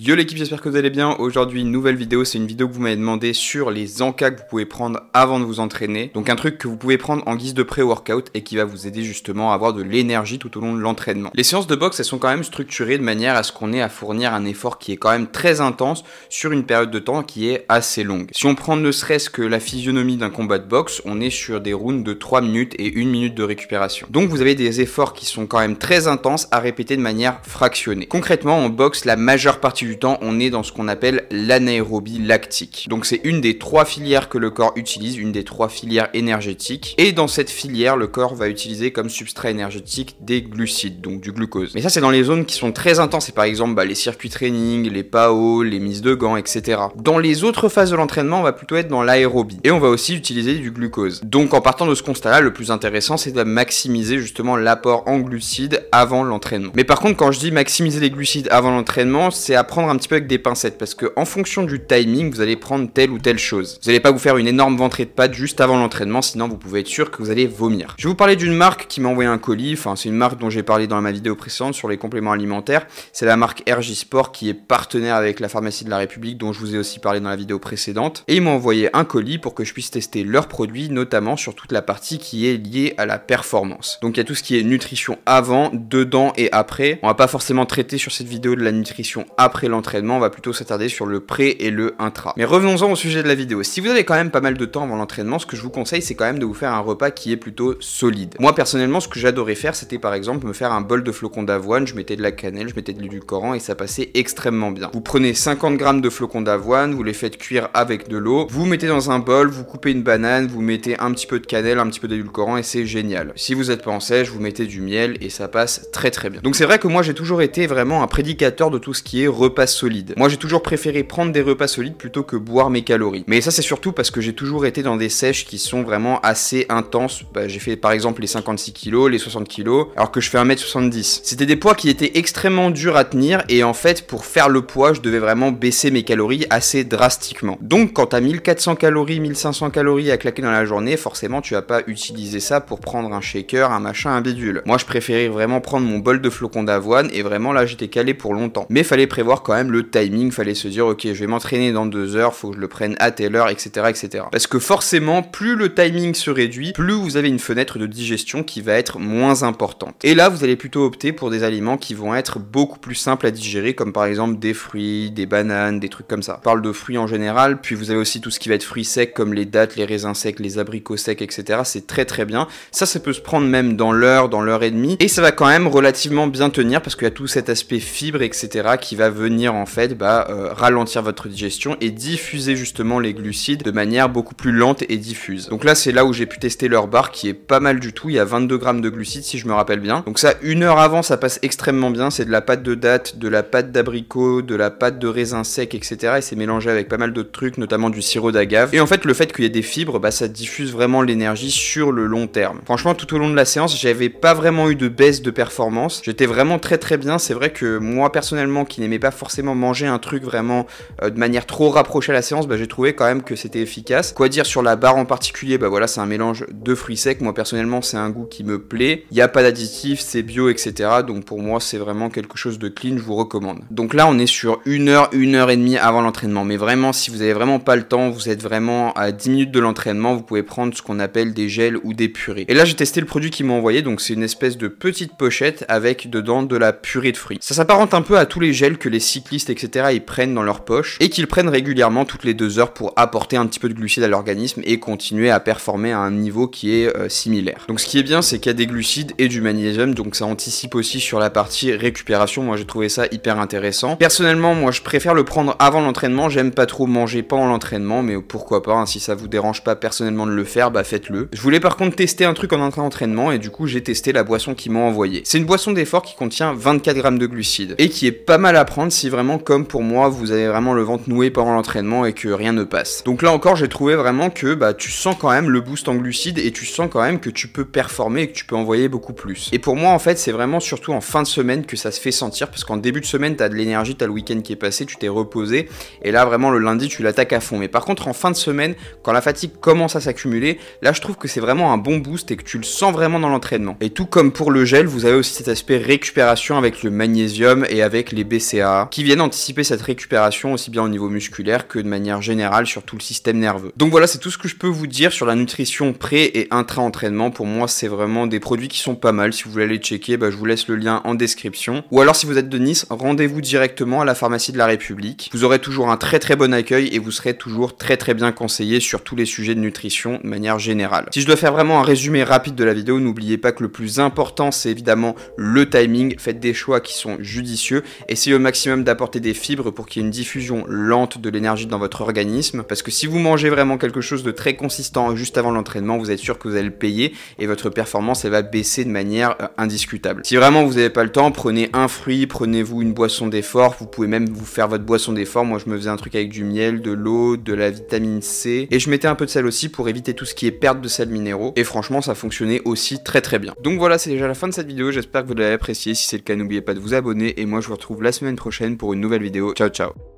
Yo l'équipe, j'espère que vous allez bien. Aujourd'hui, une nouvelle vidéo, c'est une vidéo que vous m'avez demandé sur les encas que vous pouvez prendre avant de vous entraîner. Donc un truc que vous pouvez prendre en guise de pré-workout et qui va vous aider justement à avoir de l'énergie tout au long de l'entraînement. Les séances de boxe, elles sont quand même structurées de manière à ce qu'on ait à fournir un effort qui est quand même très intense sur une période de temps qui est assez longue. Si on prend ne serait-ce que la physionomie d'un combat de boxe, on est sur des rounds de 3 minutes et 1 minute de récupération. Donc vous avez des efforts qui sont quand même très intenses à répéter de manière fractionnée. Concrètement, en boxe, la majeure partie du temps, on est dans ce qu'on appelle l'anaérobie lactique. Donc c'est une des trois filières que le corps utilise, une des trois filières énergétiques. Et dans cette filière, le corps va utiliser comme substrat énergétique des glucides, donc du glucose. Mais ça, c'est dans les zones qui sont très intenses, c'est par exemple bah, les circuits training, les PAO, les mises de gants, etc. Dans les autres phases de l'entraînement, on va plutôt être dans l'aérobie. Et on va aussi utiliser du glucose. Donc en partant de ce constat-là, le plus intéressant, c'est de maximiser justement l'apport en glucides avant l'entraînement. Mais par contre, quand je dis maximiser les glucides avant l'entraînement, c'est à prendre un petit peu avec des pincettes parce que en fonction du timing, vous allez prendre telle ou telle chose. Vous n'allez pas vous faire une énorme ventrée de pâtes juste avant l'entraînement, sinon vous pouvez être sûr que vous allez vomir. Je vais vous parler d'une marque qui m'a envoyé un colis, enfin c'est une marque dont j'ai parlé dans ma vidéo précédente sur les compléments alimentaires. C'est la marque RJ Sport qui est partenaire avec la pharmacie de la République dont je vous ai aussi parlé dans la vidéo précédente. Et ils m'ont envoyé un colis pour que je puisse tester leurs produits, notamment sur toute la partie qui est liée à la performance. Donc il y a tout ce qui est nutrition avant, dedans et après. On va pas forcément traiter sur cette vidéo de la nutrition après l'entraînement, on va plutôt s'attarder sur le pré et le intra. Mais revenons-en au sujet de la vidéo. Si vous avez quand même pas mal de temps avant l'entraînement, ce que je vous conseille, c'est quand même de vous faire un repas qui est plutôt solide. Moi, personnellement, ce que j'adorais faire, c'était par exemple me faire un bol de flocons d'avoine, je mettais de la cannelle, je mettais de l'édulcorant et ça passait extrêmement bien. Vous prenez 50 grammes de flocons d'avoine, vous les faites cuire avec de l'eau, vous mettez dans un bol, vous coupez une banane, vous mettez un petit peu de cannelle, un petit peu d'édulcorant et c'est génial. Si vous êtes pas en sèche, vous mettez du miel et ça passe très très bien. Donc c'est vrai que moi j'ai toujours été vraiment un prédicateur de tout ce qui est repas repas solides. Moi j'ai toujours préféré prendre des repas solides plutôt que boire mes calories. Mais ça c'est surtout parce que j'ai toujours été dans des sèches qui sont vraiment assez intenses. Bah, j'ai fait par exemple les 56 kg, les 60 kg, alors que je fais 1m70. C'était des poids qui étaient extrêmement durs à tenir et en fait pour faire le poids je devais vraiment baisser mes calories assez drastiquement. Donc quand t'as 1400 calories, 1500 calories à claquer dans la journée, forcément tu vas pas utiliser ça pour prendre un shaker, un machin, un bidule. Moi je préférais vraiment prendre mon bol de flocons d'avoine et vraiment là j'étais calé pour longtemps. Mais fallait prévoir quand même le timing, fallait se dire ok je vais m'entraîner dans deux heures, faut que je le prenne à telle heure, etc. etc. Parce que forcément, plus le timing se réduit, plus vous avez une fenêtre de digestion qui va être moins importante. Et là, vous allez plutôt opter pour des aliments qui vont être beaucoup plus simples à digérer, comme par exemple des fruits, des bananes, des trucs comme ça. on parle de fruits en général, puis vous avez aussi tout ce qui va être fruits secs comme les dattes, les raisins secs, les abricots secs, etc. C'est très très bien. Ça, ça peut se prendre même dans l'heure, dans l'heure et demie, et ça va quand même relativement bien tenir parce qu'il y a tout cet aspect fibre, etc. qui va venir en fait bah, euh, ralentir votre digestion et diffuser justement les glucides de manière beaucoup plus lente et diffuse. Donc là c'est là où j'ai pu tester leur bar qui est pas mal du tout, il y a 22 grammes de glucides si je me rappelle bien. Donc ça une heure avant ça passe extrêmement bien, c'est de la pâte de date, de la pâte d'abricot, de la pâte de raisin sec etc. Et c'est mélangé avec pas mal d'autres trucs, notamment du sirop d'agave. Et en fait le fait qu'il y ait des fibres, bah, ça diffuse vraiment l'énergie sur le long terme. Franchement tout au long de la séance j'avais pas vraiment eu de baisse de performance, j'étais vraiment très très bien, c'est vrai que moi personnellement qui n'aimais pas forcément forcément manger un truc vraiment euh, de manière trop rapprochée à la séance, bah, j'ai trouvé quand même que c'était efficace. Quoi dire sur la barre en particulier Bah voilà, c'est un mélange de fruits secs. Moi personnellement, c'est un goût qui me plaît. Il n'y a pas d'additifs, c'est bio, etc. Donc pour moi, c'est vraiment quelque chose de clean. Je vous recommande. Donc là, on est sur une heure, une heure et demie avant l'entraînement. Mais vraiment, si vous avez vraiment pas le temps, vous êtes vraiment à 10 minutes de l'entraînement, vous pouvez prendre ce qu'on appelle des gels ou des purées. Et là, j'ai testé le produit qu'ils m'ont envoyé. Donc c'est une espèce de petite pochette avec dedans de la purée de fruits. Ça s'apparente un peu à tous les gels que les cyclistes, etc., ils prennent dans leur poche et qu'ils prennent régulièrement toutes les deux heures pour apporter un petit peu de glucides à l'organisme et continuer à performer à un niveau qui est euh, similaire. Donc ce qui est bien, c'est qu'il y a des glucides et du magnésium, donc ça anticipe aussi sur la partie récupération. Moi, j'ai trouvé ça hyper intéressant. Personnellement, moi, je préfère le prendre avant l'entraînement. J'aime pas trop manger pendant l'entraînement, mais pourquoi pas hein, Si ça vous dérange pas personnellement de le faire, bah faites-le. Je voulais par contre tester un truc en entraînement et du coup, j'ai testé la boisson qu'ils m'ont envoyée. C'est une boisson d'effort qui contient 24 grammes de glucides et qui est pas mal à prendre si vraiment, comme pour moi, vous avez vraiment le ventre noué pendant l'entraînement et que rien ne passe. Donc là encore, j'ai trouvé vraiment que bah, tu sens quand même le boost en glucides et tu sens quand même que tu peux performer et que tu peux envoyer beaucoup plus. Et pour moi, en fait, c'est vraiment surtout en fin de semaine que ça se fait sentir parce qu'en début de semaine, tu as de l'énergie, t'as le week-end qui est passé, tu t'es reposé et là, vraiment, le lundi, tu l'attaques à fond. Mais par contre, en fin de semaine, quand la fatigue commence à s'accumuler, là, je trouve que c'est vraiment un bon boost et que tu le sens vraiment dans l'entraînement. Et tout comme pour le gel, vous avez aussi cet aspect récupération avec le magnésium et avec les BCA qui viennent anticiper cette récupération aussi bien au niveau musculaire que de manière générale sur tout le système nerveux. Donc voilà, c'est tout ce que je peux vous dire sur la nutrition pré et intra-entraînement. Pour moi, c'est vraiment des produits qui sont pas mal. Si vous voulez aller checker, bah, je vous laisse le lien en description. Ou alors si vous êtes de Nice, rendez-vous directement à la pharmacie de la République. Vous aurez toujours un très très bon accueil et vous serez toujours très très bien conseillé sur tous les sujets de nutrition de manière générale. Si je dois faire vraiment un résumé rapide de la vidéo, n'oubliez pas que le plus important c'est évidemment le timing. Faites des choix qui sont judicieux. Essayez au maximum d'apporter des fibres pour qu'il y ait une diffusion lente de l'énergie dans votre organisme. Parce que si vous mangez vraiment quelque chose de très consistant juste avant l'entraînement, vous êtes sûr que vous allez le payer et votre performance elle va baisser de manière euh, indiscutable. Si vraiment vous n'avez pas le temps, prenez un fruit, prenez-vous une boisson d'effort. Vous pouvez même vous faire votre boisson d'effort. Moi, je me faisais un truc avec du miel, de l'eau, de la vitamine C et je mettais un peu de sel aussi pour éviter tout ce qui est perte de sel minéraux. Et franchement, ça fonctionnait aussi très très bien. Donc voilà, c'est déjà la fin de cette vidéo. J'espère que vous l'avez apprécié Si c'est le cas, n'oubliez pas de vous abonner et moi je vous retrouve la semaine prochaine pour une nouvelle vidéo. Ciao ciao